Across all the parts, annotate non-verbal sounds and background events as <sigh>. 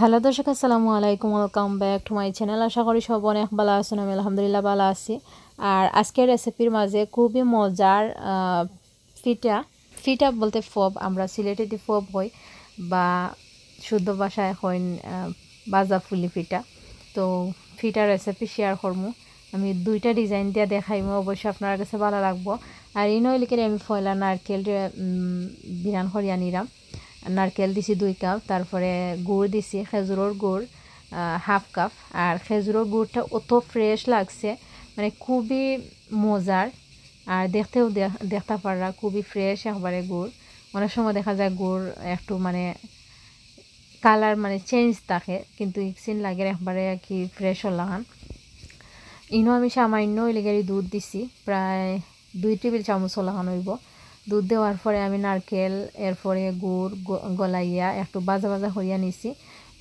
hello দর্শক আসসালামু আলাইকুম welcome back to my channel আশা করি সব অনেক ভালো আছেন আমি আলহামদুলিল্লাহ ভালো আছি আর আজকের রেসিপির মাঝে খুবই মজার ফিটা ফিটা বলতে ফব আমরা সিলেটেতে ফব হই বা শুদ্ধ ভাষায় হইন বাজা ফুলি ফিটা তো ফিটা রেসিপি শেয়ার করবো আমি দুইটা ডিজাইন দিয়ে দেখাইমো অবশ্যই আপনার কাছে ভালো লাগবো আর ইনও লিখে আমি ফয়লা নারকেল বিরান হরিয়া নিলাম নারকেল দিছি দুই কাপ তারপরে গুড় দিছি খেজুরের গুড় হাফ কাপ আর খেজুরের গুড়টা অত ফ্রেশ লাগছে মানে খুবই মজার আর দেখতেও দেখতে পাররা খুবই ফ্রেশ একবারে গুড় অনেক সময় দেখা যায় গুড় একটু মানে কালার মানে চেঞ্জ থাকে কিন্তু ইকসিন লাগে একবারে কি ফ্রেশ লাগান ইনো আমি সামান্য লেগে দুধ দিছি প্রায় দুই টেবিল চামচ লাগানো হইব দুধ দেওয়ার পরে আমি নারকেল এরপরে গুড় গলাইয়া একটু বাজা বাজা হইয়া নিছি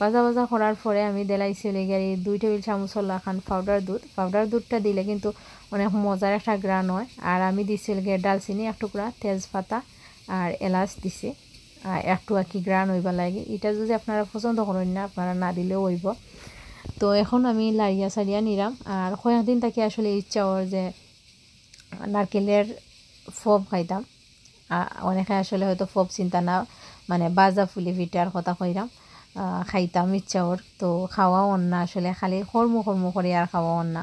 বাজা বাজা করার পরে আমি দেলাইছি লেগের এই দুই টেবিল চামচ লাখান পাউডার দুধ পাউডার দুধটা দিলে কিন্তু অনেক মজার একটা গ্রান হয় আর আমি দিছি লেগে ডালচিনি এক টুকরা তেজপাতা আর এলাচ দিছি আর একটু আর কি গ্রান হইবা লাগে এটা যদি আপনারা পছন্দ করেন না আপনারা না দিলেও হইব তো এখন আমি লাড়িয়া সারিয়া নিলাম আর কয়েকদিন তাকে আসলে ইচ্ছা ওর যে নারকেলের ফব খাইতাম অনেকে আসলে হয়তো ফব চিন্তা না মানে বাজা ফুলি ভিটার কথা কইরাম খাইতাম ইচ্ছা ওর তো খাওয়াও অন্না আসলে খালি কর্ম কর্ম করে আর খাওয়া অন্না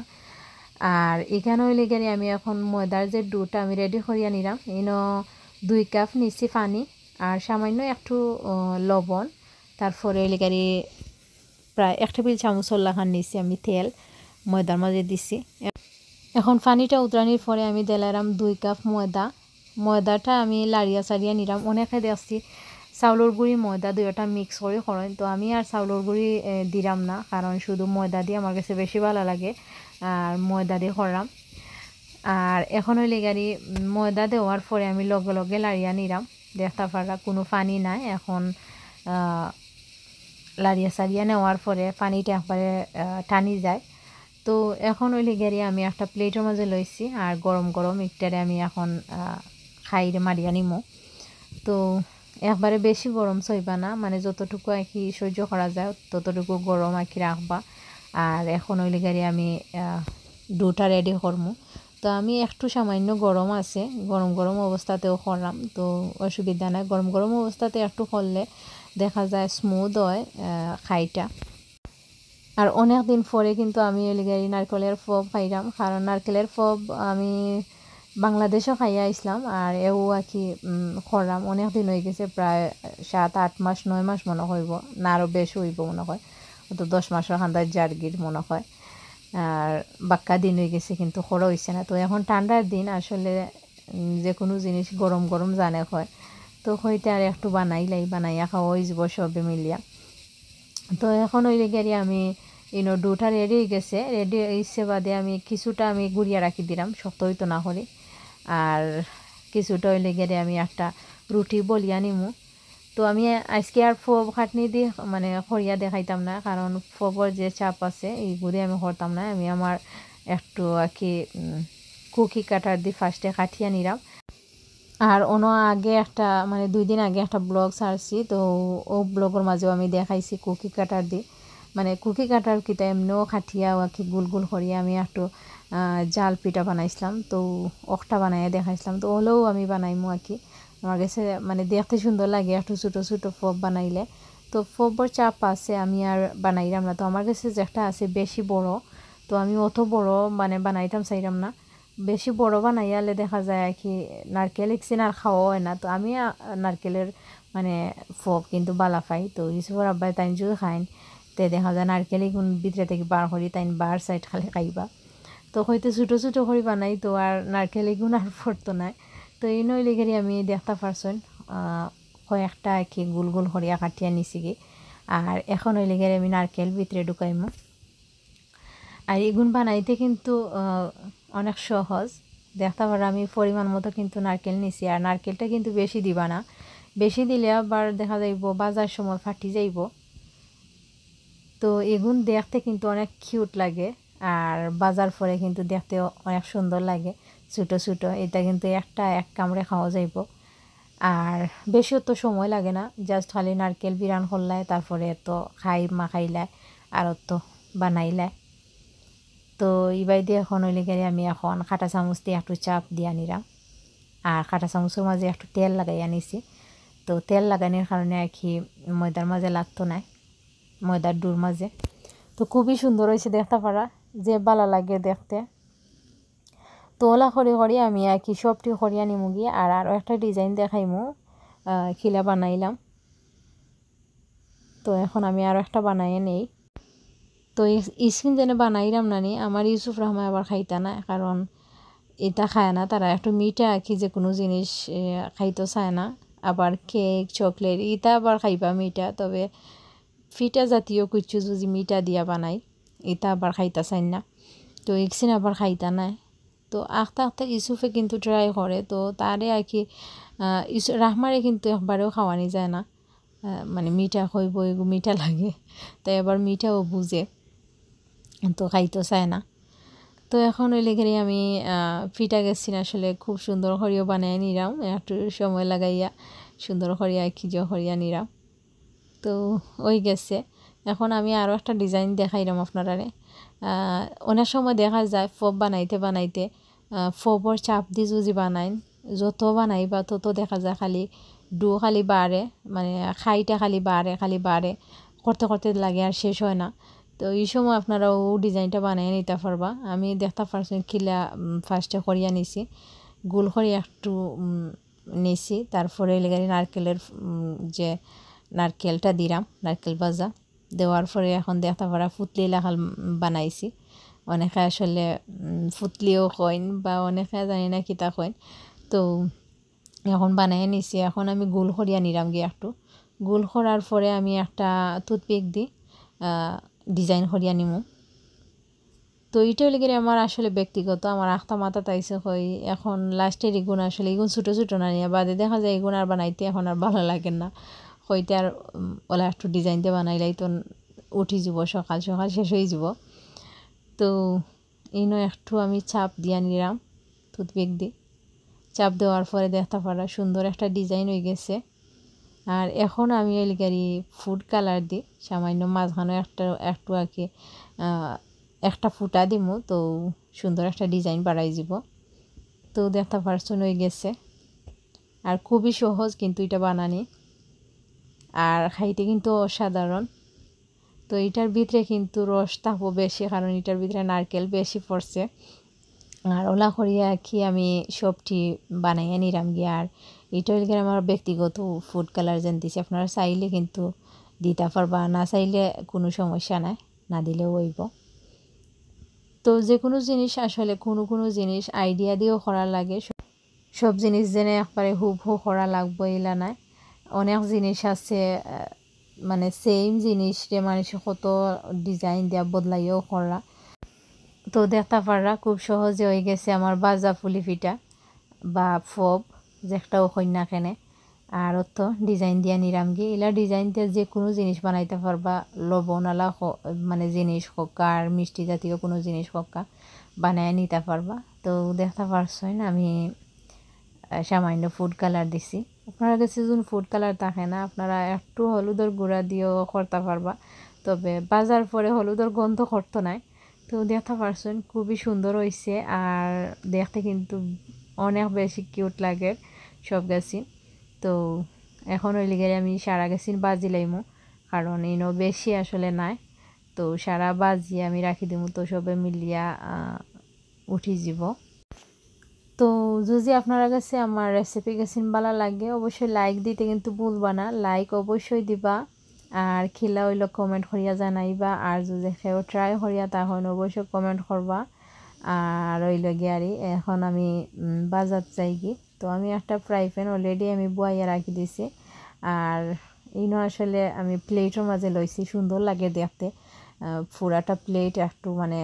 আর এখানে হইলে গেলে আমি এখন ময়দার যে ডুটা আমি রেডি করিয়া নিলাম এন দুই কাপ নিচি পানি আর সামান্য একটু লবণ তারপরে হইলে গাড়ি প্রায় এক টেবিল চামচ লাখান নিছি আমি তেল ময়দার মাঝে দিছি এখন পানিটা উতরানির পরে আমি দিলাম দুই কাপ ময়দা ময়দাটা আমি লাড়িয়া সারিয়া নিলাম অনেকে দেখছি চাউলের গুড়ি ময়দা দুয়োটা মিক্স করে করেন তো আমি আর চাউলের গুড়ি দিলাম না কারণ শুধু ময়দা দিয়ে আমার কাছে বেশি ভালো লাগে আর ময়দা দিয়ে করলাম আর এখন হইলে গাড়ি ময়দা দেওয়ার পরে আমি লগে লগে লাড়িয়া নিলাম দেখতে পারা কোনো পানি নাই এখন লাড়িয়া সারিয়া নেওয়ার পরে পানিটা একবারে টানি যায় তো এখন ওই লেগেরে আমি একটা প্লেটের মাঝে লইছি আর গরম গরম ইটারে আমি এখন খাইরে মারিয়া আনিমো তো একবারে বেশি গরম সইবা না মানে যতটুকু আর কি সহ্য করা যায় ততটুকু গরম আর কি রাখবা আর এখন ওই গাড়ি আমি দুটা রেডি করমু তো আমি একটু সামান্য গরম আছে গরম গরম অবস্থাতেও করলাম তো অসুবিধা নাই গরম গরম অবস্থাতে একটু করলে দেখা যায় স্মুথ হয় খাইটা আর অনেক দিন পরে কিন্তু আমি লিগারি নারকেলের ফব খাইলাম কারণ নারকেলের ফব আমি বাংলাদেশও খাইয়া আসলাম আর এও আখি খরাম অনেক দিন হয়ে গেছে প্রায় সাত আট মাস নয় মাস মনে হইব না আরও বেশ হইব মনে হয় তো দশ মাসের খান্দার জার্গির মনে হয় আর বাক্কা দিন হয়ে গেছে কিন্তু খরা হয়েছে না তো এখন ঠান্ডার দিন আসলে যে কোনো জিনিস গরম গরম জানে হয় তো হইতে আর একটু বানাইলাই বানাইয়া খাওয়া যাব সবে মিলিয়া তো এখন ওই লেগে আমি ইনো দুটা রেডি হয়ে গেছে রেডি হয়েছে বাদে আমি কিছুটা আমি গুড়িয়া রাখি দিলাম শক্ত হইতো না হলে আর কিছুটা ওই লেগে আমি একটা রুটি বলিয়া নিমু তো আমি আজকে আর ফোব খাটনি দি মানে খড়িয়া দেখাইতাম না কারণ ফোবর যে চাপ আছে এইগুলি আমি করতাম না আমি আমার একটু আর কি কুকি কাটার দি ফার্স্টে কাটিয়া নিলাম আর অন্য আগে একটা মানে দুই দিন আগে একটা ব্লগ সারছি তো ও ব্লগের মাঝেও আমি দেখাইছি কুকি কাটার দি মানে কুকি কাটার কিটা এমনিও খাটিয়া আর কি গুল গুল করিয়া আমি একটু জাল পিঠা বানাইছিলাম তো অখটা বানাইয়া দেখাইছিলাম তো হলেও আমি বানাইমু আর কি আমার কাছে মানে দেখতে সুন্দর লাগে একটু ছোটো ছোটো ফপ বানাইলে তো ফপর চাপ আছে আমি আর বানাইলাম না তো আমার কাছে যেটা আছে বেশি বড় তো আমি অত বড় মানে বানাইতাম চাইলাম না বেশি বড় বানাইয়ালে দেখা যায় আর কি নারকেল ইকসিন আর খাওয়া হয় না তো আমি নারকেলের মানে ফপ কিন্তু বালা পাই তো ইসুফর আব্বাই তাই যদি খাইন তে দেখা যায় নারকেল কোন ভিতরে থেকে বার করি তাই বার সাইড খালে খাইবা তো হয়তো ছোটো ছোটো করে বানাই তো আর নারকেল এগুন আর ফরতো নাই তো এই নইলে গেলে আমি দেখতে পারছেন কয়েকটা কি গোল গোল হরিয়া আনিছি গে আর এখন হইলে গেলে আমি নারকেল ভিতরে ঢুকাইমু আর এগুন বানাইতে কিন্তু অনেক সহজ দেখতে পারো আমি পরিমাণ মতো কিন্তু নারকেল নিছি আর নারকেলটা কিন্তু বেশি দিবা না বেশি দিলে আবার দেখা যাইব বাজার সময় ফাটি যাইব তো এগুন দেখতে কিন্তু অনেক কিউট লাগে আর বাজার পরে কিন্তু দেখতে অনেক সুন্দর লাগে ছোটো ছোটো এটা কিন্তু একটা এক কামড়ে খাওয়া যাইব আর বেশি তো সময় লাগে না জাস্ট খালি নারকেল বিরান করলায় তারপরে তো খাই মাখাইলায় আর তো বানাইলায় তো ইবাই দিয়ে এখন হইলে গেলে আমি এখন কাঁটা চামচ দিয়ে একটু চাপ দিয়ে নিলাম আর কাঁটা চামচের মাঝে একটু তেল লাগাই আনিছি তো তেল লাগানোর কারণে আর কি ময়দার মাঝে লাগতো না ময়দার ডুর মাঝে তো খুবই সুন্দর হয়েছে দেখতে পারা যে ভালো লাগে দেখতে তো ওলা খড়ি আমি আর কি সবটি খড়িয়া নিমু গিয়ে আর আরও একটা ডিজাইন দেখাইমু খিলা বানাইলাম তো এখন আমি আরও একটা বানাইয়ে নেই তো স্কিন যেন বানাইলাম না নি আমার ইউসুফ রহমান আবার খাইতা না কারণ এটা খায় না তারা একটু মিঠা কি যে কোনো জিনিস খাইতে চায় না আবার কেক চকলেট ইটা আবার খাইবা মিঠা তবে ফিটা জাতীয় কিছু যদি মিঠা দিয়া বানায় এটা আবার খাইতা চাই না তো এক্সিন আবার খাইতা নাই তো আখতে আখতে ইউসুফে কিন্তু ট্রাই করে তো তারে আর কি রাহমারে কিন্তু একবারেও খাওয়ানি যায় না মানে মিঠা খইব এগু মিঠা লাগে তাই এবার মিঠাও বুঝে তো খাইতে চায় না তো এখন ওই লেখেরই আমি ফিটা গেছি আসলে খুব সুন্দর হরিও বানাই নিলাম একটু সময় লাগাইয়া সুন্দর হরিয়া খিজো হরিয়া নিলাম তো ওই গেছে এখন আমি আরও একটা ডিজাইন দেখাইলাম আপনারারে অনেক সময় দেখা যায় ফোপ বানাইতে বানাইতে ফোপর চাপ দি যদি বানাইন যত বানাইবা তত দেখা যায় খালি ডু খালি বাড়ে মানে খাইটা খালি বাড়ে খালি বাড়ে করতে করতে লাগে আর শেষ হয় না তো এই সময় আপনারা ও ডিজাইনটা বানিয়ে নিতে পারবা আমি দেখতে পারছি কিলা ফার্স্টে করিয়া নিছি গোল করিয়া একটু নিছি তারপরে লেগে নারকেলের যে নারকেলটা দিলাম নারকেল ভাজা দেওয়ার পরে এখন দেখতে পারা ফুটলি লাখাল বানাইছি অনেকে আসলে ফুতলিও কইন বা অনেকে জানি না কিতা কইন তো এখন বানাই নিছি এখন আমি গোল করিয়া নিলাম গিয়ে একটু গোল খরার পরে আমি একটা টুথপিক দি ডিজাইন করিয়া নিমু তো এইটাও লেগে আমার আসলে ব্যক্তিগত আমার আখতা মাথা তাইছে হই এখন লাস্টের এগুন আসলে এগুন ছোটো ছোটো না নিয়ে বাদে দেখা যায় এগুন আর বানাইতে এখন আর ভালো লাগে না হইতে আর ওলা একটু ডিজাইনতে বানাইলাই তো উঠি যাব সকাল সকাল শেষ হয়ে যাব তো ইনো একটু আমি চাপ দিয়া নিলাম টুথপিক দিয়ে চাপ দেওয়ার পরে দেখতে পারা সুন্দর একটা ডিজাইন হয়ে গেছে আর এখন আমি গাড়ি ফুড কালার দিই সামান্য মাঝখানে একটা একটু আগে একটা ফুটা দিমু তো সুন্দর একটা ডিজাইন বাড়াই যাব তো দেখতে পারছো হয়ে গেছে আর খুবই সহজ কিন্তু এটা বানানি আর খাইতে কিন্তু অসাধারণ তো এটার ভিতরে কিন্তু রস থাকবো বেশি কারণ এটার ভিতরে নারকেল বেশি পড়ছে আর ওলা করিয়া কি আমি সবটি বানাইয়া নিলাম গিয়ে আর এটা হইলে আমার ব্যক্তিগত ফুড কালার যেন দিছে আপনারা চাইলে কিন্তু দিতে পারবা না চাইলে কোনো সমস্যা নাই না দিলেও হইব তো যে কোনো জিনিস আসলে কোনো কোনো জিনিস আইডিয়া দিয়েও করা লাগে সব জিনিস যেনে একবারে হুব হু করা লাগবে এলা নাই অনেক জিনিস আছে মানে সেম জিনিস যে মানুষ কত ডিজাইন দিয়া বদলাইও করা তো দেখতা পাররা খুব সহজে হয়ে গেছে আমার বাজা ফুলি ফিটা বা ফব একটা কন্যা কেনে আর তো ডিজাইন দিয়া নিরামগি এলা ডিজাইন দিয়ে যে কোনো জিনিস বানাইতে পারবা লবণালা মানে জিনিস হোক আর মিষ্টি জাতীয় কোনো জিনিস হোক বানায় নিতে পারবা তো দেখতে পারছই না আমি সামান্য ফুড কালার দিছি আপনারা গেছে যখন ফুড কালার থাকে না আপনারা একটু হলুদর গুঁড়া দিয়েও করতে পারবা তবে বাজার পরে হলুদর গন্ধ করতো নাই তো দেখতে পারছেন খুবই সুন্দর হয়েছে আর দেখতে কিন্তু অনেক বেশি কিউট লাগে সব গাছিন তো এখন ওই লিগে আমি সারা গাছিন বাজি লাইমো কারণ এনেও বেশি আসলে নাই তো সারা বাজি আমি রাখি দিব তো সবে মিলিয়া উঠি যাব তো যদি আপনারা কাছে আমার রেসিপি গেছেন ভালো লাগে অবশ্যই লাইক দিতে কিন্তু ভুলবা না লাইক অবশ্যই দিবা আর খিলা হইলে কমেন্ট করিয়া জানাইবা আর যদি সেও ট্রাই করিয়া তখন অবশ্যই কমেন্ট করবা আর ওই লগিয়ারি এখন আমি বাজার যাই কি তো আমি একটা ফ্রাই প্যান অলরেডি আমি বুয়াইয়া রাখি দিছি আর ইনো আসলে আমি প্লেটের মাঝে লইছি সুন্দর লাগে দেখতে পুরাটা প্লেট একটু মানে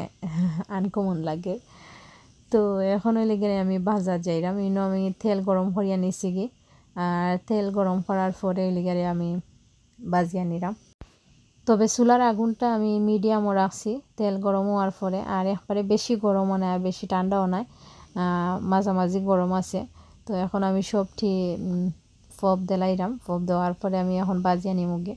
আনকমন <laughs> লাগে তো এখন হইলে গেলে আমি বাজার যাইলাম ইনো আমি তেল গরম করিয়া নিছি গি আর তেল গরম করার পরে ওই গেলে আমি বাজিয়া নিলাম তবে চুলার আগুনটা আমি মিডিয়ামও রাখছি তেল গরম হওয়ার পরে আর একবারে বেশি গরমও নাই আর বেশি ঠান্ডাও নাই মাঝামাঝি গরম আছে তো এখন আমি সবটি ফপ দিলাইলাম ফপ দেওয়ার পরে আমি এখন বাজিয়া নিমুগে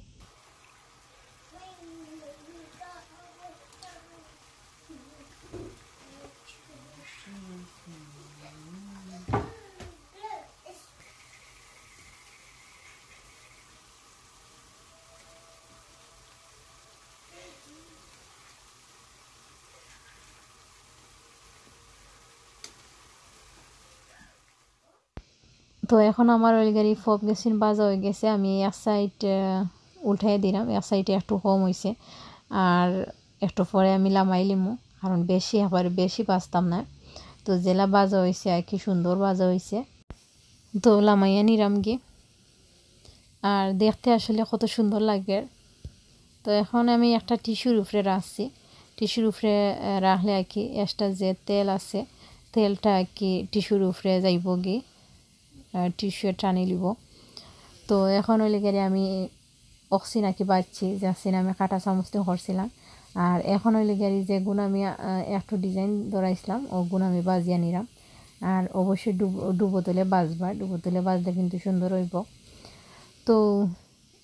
তো এখন আমার ওই গাড়ি ফপ বাজা হয়ে গেছে আমি এক সাইড উঠাই দিলাম এক সাইডে একটু কম হয়েছে আর একটু পরে আমি লামাই লিমু কারণ বেশি আবার বেশি বাজতাম না তো জেলা বাজা হয়েছে আর কি সুন্দর বাজা হয়েছে তো লামাইয়া নিলাম গিয়ে আর দেখতে আসলে কত সুন্দর লাগে তো এখন আমি একটা টিস্যুর উপরে রাখছি টিস্যুর উপরে রাখলে আর কি একটা যে তেল আছে তেলটা আর কি টিস্যুর উপরে যাইব গিয়ে টিশার্ট টানি লিব তো এখন হইলে গেলে আমি অক্সি নাকি পাচ্ছি যে সিনেমা কাটা চামচটি করছিলাম আর এখন হইলে গেলে যে গুণ আমি একটু ডিজাইন দৌড়াইছিলাম ও গুণ আমি বাজিয়া নিলাম আর অবশ্যই ডুবো ডুবো তুলে বাজবা ডুবো তুলে বাজলে কিন্তু সুন্দর হইব তো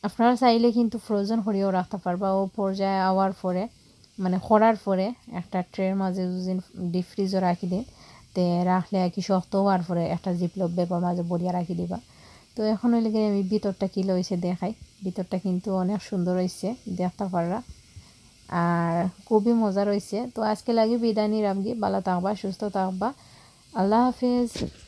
আপনারা চাইলে কিন্তু ফ্রোজন করিয়েও রাখতে পারবা ও পর্যায়ে আওয়ার পরে মানে করার পরে একটা ট্রের মাঝে দুদিন ডিপ ফ্রিজও রাখি দিন তে রাখলে আর কি শক্ত হওয়ার পরে একটা জিপলপ ব্যাপার মাঝে বড়িয়া রাখি দিবা তো এখন হইলে গিয়ে আমি ভিতরটা কী লইছে দেখাই ভিতরটা কিন্তু অনেক সুন্দর হয়েছে দেখতে পাররা আর খুবই মজা রয়েছে তো আজকে লাগে বিদায় নিরামগি বালা ভালো থাকবা সুস্থ থাকবা আল্লাহ হাফিজ